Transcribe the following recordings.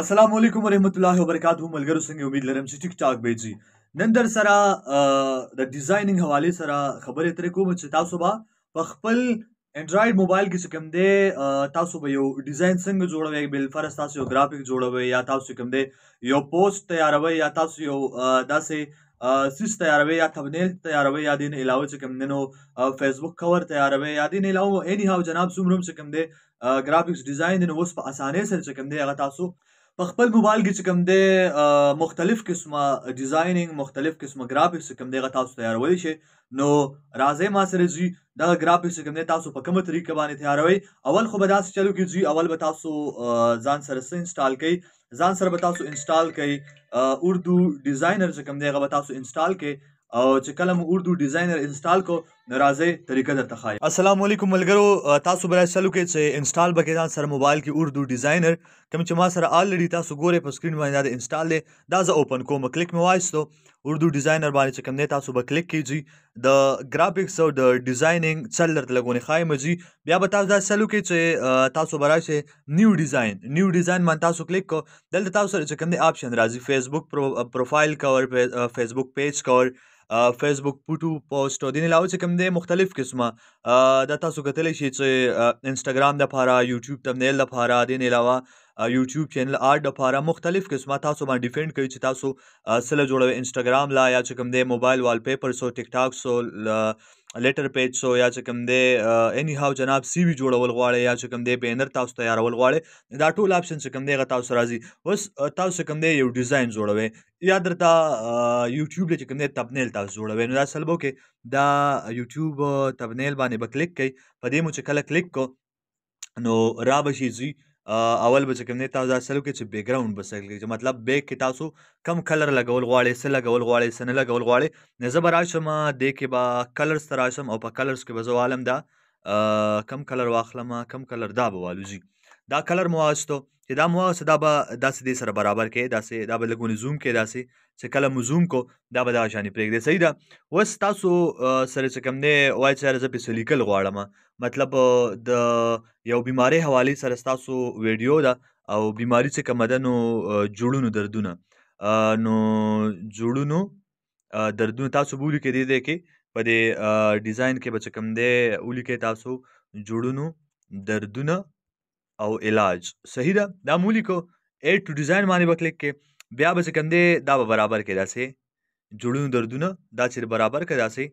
السلام علیکم ورحمت الله وبرکاتہو ملګرو څنګه امید لرم چې ټیک ټاک به جی نن در سره د ډیزاینینګ حواله سره خبرې ترې کوم چې تاسو به په خپل انډراید موبایل کې کوم دی تاسو به یو ډیزاین څنګه جوړوي بل فرض تاسو یو گرافیک جوړوي یا تاسو کوم دی یو پوسټ تیاروي یا تاسو یو داسې سیس تیاروي یا تبنیل تیاروي یا دین علاوه چې کوم دینو فیسبوک کور تیاروي یا دین علاوه اني هاو جناب څومره چې کوم دی ګرافکس ډیزاین دین اوس په اسانۍ سره چې کوم دی هغه تاسو په خپل موبایل کې چې کوم دی مختلف قسمه ډیزاینینګ مختلف قسمه ګرافیکس کوم دی تاسو تیارولی شئ نو راځي ما سره ځي دا ګرافیکس کوم دی تاسو په کومه طریقه باندې تیاروي اول خو به داسې چلو کې ځي اول به تاسو ځان سره سه انسټال کړئ ځان سره به تاسو انسټال کړئ اردو ډیزاینر چې کوم دی هغه به تاسو انسټال کړئ او چې کله مو اردو ډیزاینر انسټال کو ناراضه طریقه در تخای السلام علیکم ملګرو تاسو برای سلو کې چې انسټال به کې سره موبایل کې اردو ډیزاینر کوم چې ما سره الریډي تاسو ګوره په سکرین باندې دا انسټال دی دا زه اوپن کوم کلیک مې وایستو اردو ډیزاینر باندې چې کوم دی تاسو به کلیک کیږي د گرافیکس او د ډیزاینینګ چل درته لګونه خای مزي بیا به تاسو دا سلو کې چې تاسو برای شي نیو ډیزاین نیو ډیزاین باندې تاسو کلیک کو دلته تاسو سره چې کوم دی آپشن راځي فیسبوک پروفایل کور فیسبوک پیج کور فیسبوک پټو پوسټ او دین علاوه چې کوم دي مختلف قسمه د تاسو کتلی شي چې انستګرام د لپاره یوټیوب تمنیل لپاره دین علاوه یوټیوب چینل آرټ لپاره مختلف قسمه تاسو باندې ډیفرنٹ کوي چې تاسو سره جوړوي انستګرام لا یا چې کوم دی موبایل وال پیپر سو ټیک ټاک سو لیټر پیج سو یا چې کوم دی اني هاو جناب سی وی جوړول غواړي یا چې کوم دی بینر تاسو تیارول غواړي دا ټول اپشن چې کوم دی غ تاسو راځي اوس تاسو کوم دی یو ډیزاین جوړوي یا درته یوټیوب چې کوم دی تبنیل تاسو جوړوي نو دا سلبو کې دا یوټیوب تبنیل باندې به کلیک کوي په دې مو چې کله کلیک کو نو را به شي اول به چې کوم نه تاسو اصل کې چې بیک گراوند به سکل چې مطلب بیک کې تاسو کم کلر لګول غواړئ سل لګول غواړئ سن لګول غواړئ نه زبر راشم د کې با کلرز تراشم او په کلرز کې به زو عالم دا کم کلر واخلم کم کلر دا به والوږي دا کلر مو واستو چې دا مو واست دا به داسې دې سره برابر کې داسې دا به لګونه زوم کې داسې چې کله مو زوم کو دا به دا شانې پرېږدې صحیح ده اوس تاسو سره چې کوم دی وایي چې زه پسې لیکل غواړم مطلب د یو بیمارۍ حوالې سره ستاسو ویډیو ده او بیماری چې کومه ده نو جوړونو دردونه نو جوړونو دردونه تاسو بولی کې دی دی کې په دې ډیزاین کې به چې کوم دی ولیکئ تاسو جوړونو دردونه او علاج صحیح ده دا مو لیکو ایډ ټو ډیزاین باندې به کلیک کې بیا به څه کوم دی دا به برابر کې داسې جوړونو دردونه دا چې برابر کې داسې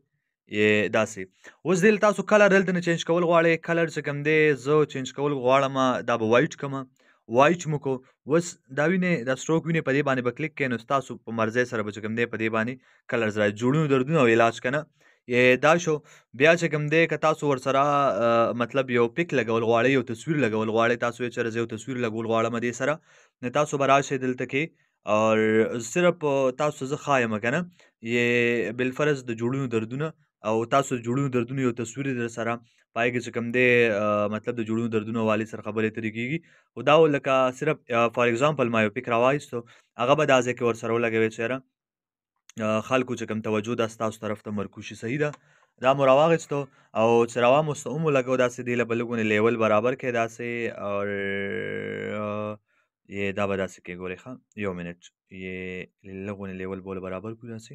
داسې اوس دل تاسو کلر دلته نه چینج کول غواړئ کلر څه کوم دی زه چینج کول غواړم دا به وایټ کوم وایټ مو کو وس دا وینې دا سټروک وینې په دې باندې به کلیک کین نو تاسو په مرزه سره به کوم دی په دې باندې کلرز را جوړونو دردونه او علاج کنه دا شو بیا چې کوم دی که تاسو ورسره مطلب یو پک لګول غواړئ یو تصویر لګول غواړئ تاسو یې چېرې یو تصویر لګول غواړم دې سره نو تاسو به راشئ دلته کې او صرف تاسو زه خایم کنه یې بالفرض د جوړونو دردونه او تاسو جوړونو دردونو یو تصویر در سره پای کې کوم دی مطلب د جوړونو دردونو والی سره خبرې ترې کیږي او دا لکه صرف فار اگزامپل ما یو پک راوایستو هغه به دا ځکه ور سره لګوي چیرې خلکو چې کوم توجه دا ستاسو طرف ته مرکوز شي صحیح ده دا مو راواغستو او چې راواموسته هم لګو داسې دی له بلګونې لیول برابر کې داسې اور یې دا به داسې کې ګورې ښه یو منټ یې لګونې لیول بول برابر کړو داسې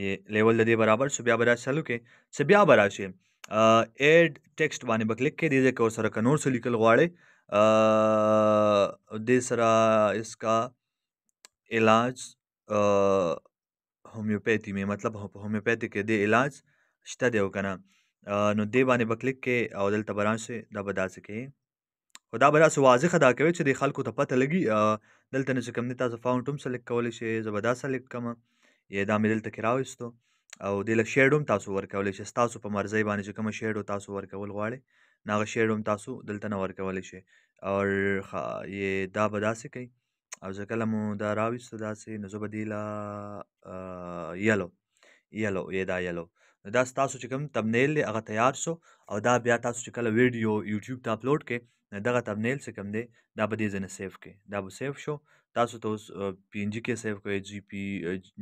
یې لیول د دې برابر شو بیا به راشي چلو کې چې بیا به راشي اډ ټیکسټ باندې بکلیک کې دې ځکه ورسره که نور څه لیکل غواړې دې سره اسکا علاج هومیوپیتي مې مطلب هومیوپیتي کې د علاج شته دی او کنه نو دې باندې به کلیک کې او دلته به راشي دا به داسې کې خو دا به داسې واضح دا کوي چې د خلکو ته پته لګي دلته نه چې کوم دی تاسو فاونټ هم سلیکټ کولی شئ زه به دا سلیکټ کوم یا دا مې دلته کې راویستو او دې له شیډ هم تاسو ورکولی شئ ستاسو په مرضۍ باندې چې کومه شیډ تاسو ورکول غواړئ ناغه شیډ هم تاسو دلته نه ورکولی شئ اور یہ دا به داسې کوي او چې کله مو دا راویسته داسې نو زه به دې له یلو یلو یا دا یلو نو دا ستاسو چې کوم تمنیل دی هغه تیار سو او دا بیا تاسو چې کله ویډیو یوټیوب ته اپلوډ کړئ دغه تبنیل څه کوم دی دا به دې ځنه سیو کړئ دا به سیو شو تاسو ته اوس پی ان جي کې سیو کړئ جی پی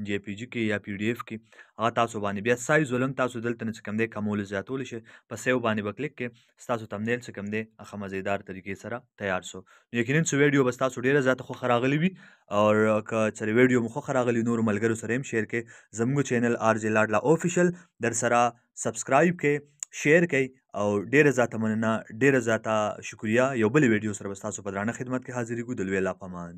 جی پی جي کې یا پی ډي اف کې هغه تاسو باندې بیا سایز ولنګ تاسو دلته نه څه کوم دی کمول زیاتول شي په سیو باندې به کلیک کې تاسو تبنیل څه کوم دی هغه مزیدار طریقې سره تیار شو یقینا څه ویډیو بس تاسو ډیره زیاته خو خراغلی وي او که چېرې ویډیو مخ خراغلی نور ملګرو سره هم شیر کې زموږ چینل آر جی لاډلا افیشل در سره سبسکرایب کې شیر کړئ او ډیره زیاته مننه ډیره زیاته شکریا یو بل ویډیو سره به ستاسو په درانه خدمت کې حاضرېږو د لوی الله په امان